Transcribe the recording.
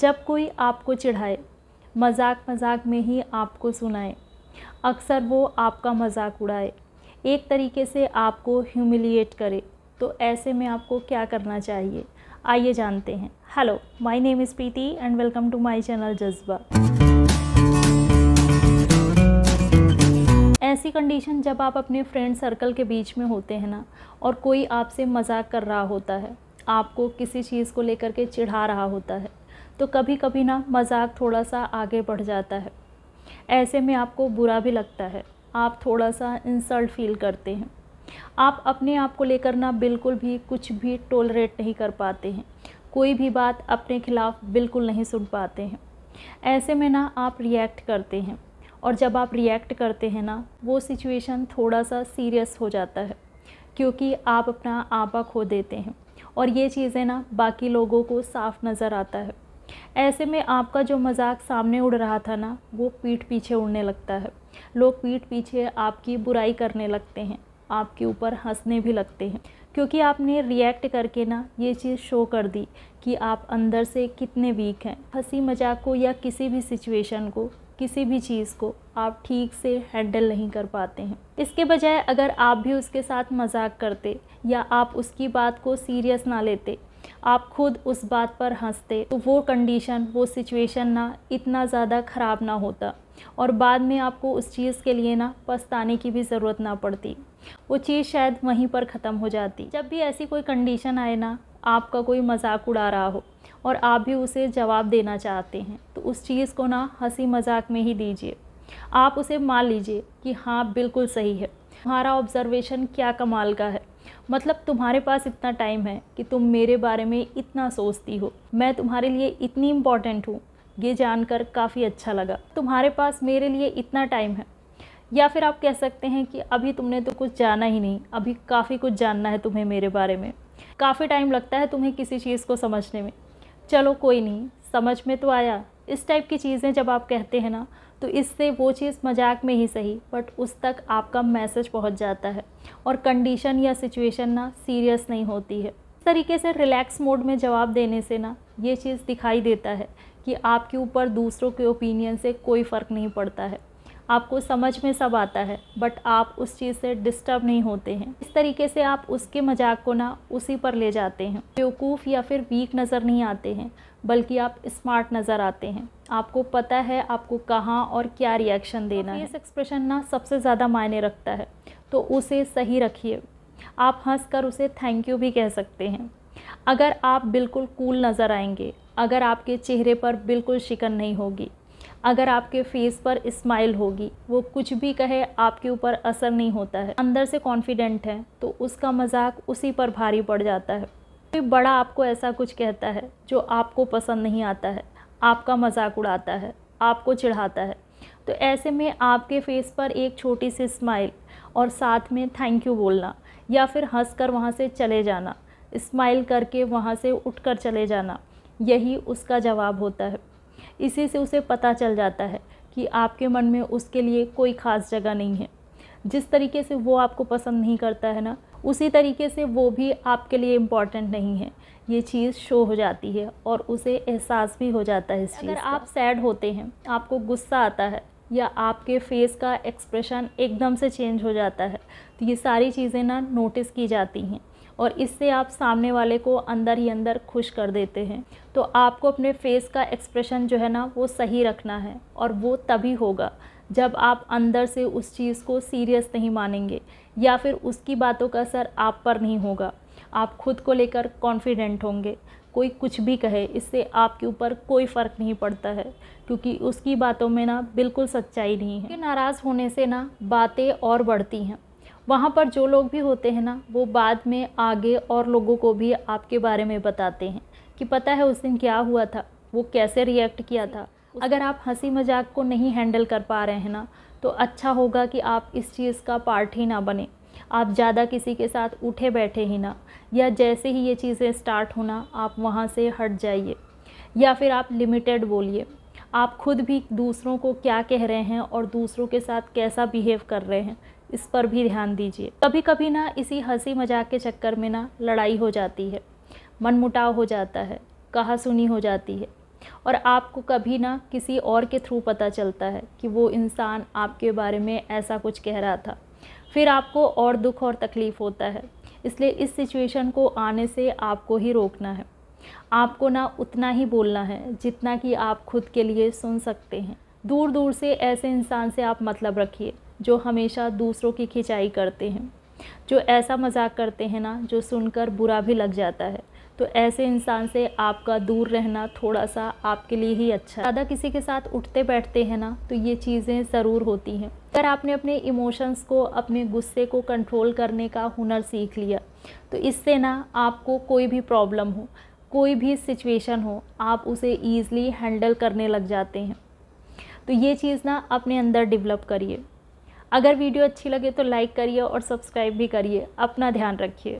जब कोई आपको चिढ़ाए मजाक मजाक में ही आपको सुनाए अक्सर वो आपका मजाक उड़ाए एक तरीके से आपको ह्यूमिलिएट करे तो ऐसे में आपको क्या करना चाहिए आइए जानते हैं hello my name is Preeti and welcome to my channel जज्बा ऐसी कंडीशन जब आप अपने फ्रेंड सर्कल के बीच में होते हैं ना और कोई आपसे मजाक कर रहा होता है आपको किसी चीज़ को लेकर के चिढ़ा रहा होता है तो कभी कभी ना मजाक थोड़ा सा आगे बढ़ जाता है ऐसे में आपको बुरा भी लगता है आप थोड़ा सा इंसल्ट फील करते हैं आप अपने आप को लेकर ना बिल्कुल भी कुछ भी टोलरेट नहीं कर पाते हैं कोई भी बात अपने खिलाफ़ बिल्कुल नहीं सुन पाते हैं ऐसे में ना आप रिएक्ट करते हैं और जब आप रिएक्ट करते हैं ना वो सिचुएशन थोड़ा सा सीरियस हो जाता है क्योंकि आप अपना आपा खो देते हैं और ये चीज़ें ना बाकी लोगों को साफ नज़र आता है ऐसे में आपका जो मजाक सामने उड़ रहा था ना वो पीठ पीछे उड़ने लगता है लोग पीठ पीछे आपकी बुराई करने लगते हैं आपके ऊपर हंसने भी लगते हैं क्योंकि आपने रिएक्ट करके ना ये चीज़ शो कर दी कि आप अंदर से कितने वीक हैं हंसी मजाक को या किसी भी सिचुएशन को किसी भी चीज़ को आप ठीक से हैंडल नहीं कर पाते हैं इसके बजाय अगर आप भी उसके साथ मजाक करते या आप उसकी बात को सीरियस ना लेते आप खुद उस बात पर हंसते तो वो कंडीशन वो सिचुएशन ना इतना ज़्यादा ख़राब ना होता और बाद में आपको उस चीज़ के लिए ना पछताने की भी ज़रूरत ना पड़ती वो चीज़ शायद वहीं पर ख़त्म हो जाती जब भी ऐसी कोई कंडीशन आए ना आपका कोई मजाक उड़ा रहा हो और आप भी उसे जवाब देना चाहते हैं तो उस चीज़ को ना हंसी मजाक में ही दीजिए आप उसे मान लीजिए कि हाँ बिल्कुल सही है हमारा ऑब्जर्वेशन क्या कमाल का है मतलब तुम्हारे पास इतना टाइम है कि तुम मेरे बारे में इतना सोचती हो मैं तुम्हारे लिए इतनी इम्पॉर्टेंट हूँ ये जानकर काफ़ी अच्छा लगा तुम्हारे पास मेरे लिए इतना टाइम है या फिर आप कह सकते हैं कि अभी तुमने तो कुछ जाना ही नहीं अभी काफ़ी कुछ जानना है तुम्हें मेरे बारे में काफ़ी टाइम लगता है तुम्हें किसी चीज़ को समझने में चलो कोई नहीं समझ में तो आया इस टाइप की चीज़ें जब आप कहते हैं ना तो इससे वो चीज़ मजाक में ही सही बट उस तक आपका मैसेज पहुंच जाता है और कंडीशन या सिचुएशन ना सीरियस नहीं होती है इस तरीके से रिलैक्स मोड में जवाब देने से ना ये चीज़ दिखाई देता है कि आपके ऊपर दूसरों के ओपिनियन से कोई फ़र्क नहीं पड़ता है आपको समझ में सब आता है बट आप उस चीज़ से डिस्टर्ब नहीं होते हैं इस तरीके से आप उसके मजाक को ना उसी पर ले जाते हैं बेवकूफ़ या फिर वीक नज़र नहीं आते हैं बल्कि आप स्मार्ट नज़र आते हैं आपको पता है आपको कहाँ और क्या रिएक्शन देना है इस एक्सप्रेशन ना सबसे ज़्यादा मायने रखता है तो उसे सही रखिए आप हंस कर उसे थैंक यू भी कह सकते हैं अगर आप बिल्कुल कूल नज़र आएंगे अगर आपके चेहरे पर बिल्कुल शिकन नहीं होगी अगर आपके फेस पर स्माइल होगी वो कुछ भी कहे आपके ऊपर असर नहीं होता है अंदर से कॉन्फिडेंट है तो उसका मजाक उसी पर भारी पड़ जाता है कोई बड़ा आपको ऐसा कुछ कहता है जो आपको पसंद नहीं आता है आपका मजाक उड़ाता है आपको चिढ़ाता है तो ऐसे में आपके फेस पर एक छोटी सी स्माइल और साथ में थैंक यू बोलना या फिर हंस कर वहाँ से चले जाना स्माइल करके वहाँ से उठ कर चले जाना यही उसका जवाब होता है इसी से उसे पता चल जाता है कि आपके मन में उसके लिए कोई ख़ास जगह नहीं है जिस तरीके से वो आपको पसंद नहीं करता है ना उसी तरीके से वो भी आपके लिए इम्पॉर्टेंट नहीं है ये चीज़ शो हो जाती है और उसे एहसास भी हो जाता है इस चीज़ अगर आप सैड होते हैं आपको गुस्सा आता है या आपके फेस का एक्सप्रेशन एकदम से चेंज हो जाता है तो ये सारी चीज़ें ना नोटिस की जाती हैं और इससे आप सामने वाले को अंदर ही अंदर खुश कर देते हैं तो आपको अपने फेस का एक्सप्रेशन जो है ना वो सही रखना है और वो तभी होगा जब आप अंदर से उस चीज़ को सीरियस नहीं मानेंगे या फिर उसकी बातों का असर आप पर नहीं होगा आप खुद को लेकर कॉन्फिडेंट होंगे कोई कुछ भी कहे इससे आपके ऊपर कोई फ़र्क नहीं पड़ता है क्योंकि उसकी बातों में ना बिल्कुल सच्चाई नहीं है नाराज़ होने से ना बातें और बढ़ती हैं वहाँ पर जो लोग भी होते हैं ना वो बाद में आगे और लोगों को भी आपके बारे में बताते हैं कि पता है उस दिन क्या हुआ था वो कैसे रिएक्ट किया था अगर आप हंसी मजाक को नहीं हैंडल कर पा रहे हैं ना तो अच्छा होगा कि आप इस चीज़ का पार्ट ही ना बने आप ज़्यादा किसी के साथ उठे बैठे ही ना या जैसे ही ये चीज़ें स्टार्ट होना आप वहाँ से हट जाइए या फिर आप लिमिटेड बोलिए आप खुद भी दूसरों को क्या कह रहे हैं और दूसरों के साथ कैसा बिहेव कर रहे हैं इस पर भी ध्यान दीजिए कभी कभी ना इसी हंसी मजाक के चक्कर में ना लड़ाई हो जाती है मनमुटाव हो जाता है कहा सुनी हो जाती है और आपको कभी ना किसी और के थ्रू पता चलता है कि वो इंसान आपके बारे में ऐसा कुछ कह रहा था फिर आपको और दुख और तकलीफ़ होता है इसलिए इस सिचुएशन को आने से आपको ही रोकना है आपको ना उतना ही बोलना है जितना कि आप खुद के लिए सुन सकते हैं दूर दूर से ऐसे इंसान से आप मतलब रखिए जो हमेशा दूसरों की खिंचाई करते हैं जो ऐसा मजाक करते हैं ना जो सुनकर बुरा भी लग जाता है तो ऐसे इंसान से आपका दूर रहना थोड़ा सा आपके लिए ही अच्छा ज़्यादा किसी के साथ उठते बैठते हैं ना तो ये चीज़ें ज़रूर होती हैं अगर आपने अपने इमोशंस को अपने गुस्से को कंट्रोल करने का हुनर सीख लिया तो इससे ना आपको कोई भी प्रॉब्लम हो कोई भी सिचुएशन हो आप उसे ईज़िली हैंडल करने लग जाते हैं तो ये चीज़ ना अपने अंदर डेवलप करिए अगर वीडियो अच्छी लगे तो लाइक करिए और सब्सक्राइब भी करिए अपना ध्यान रखिए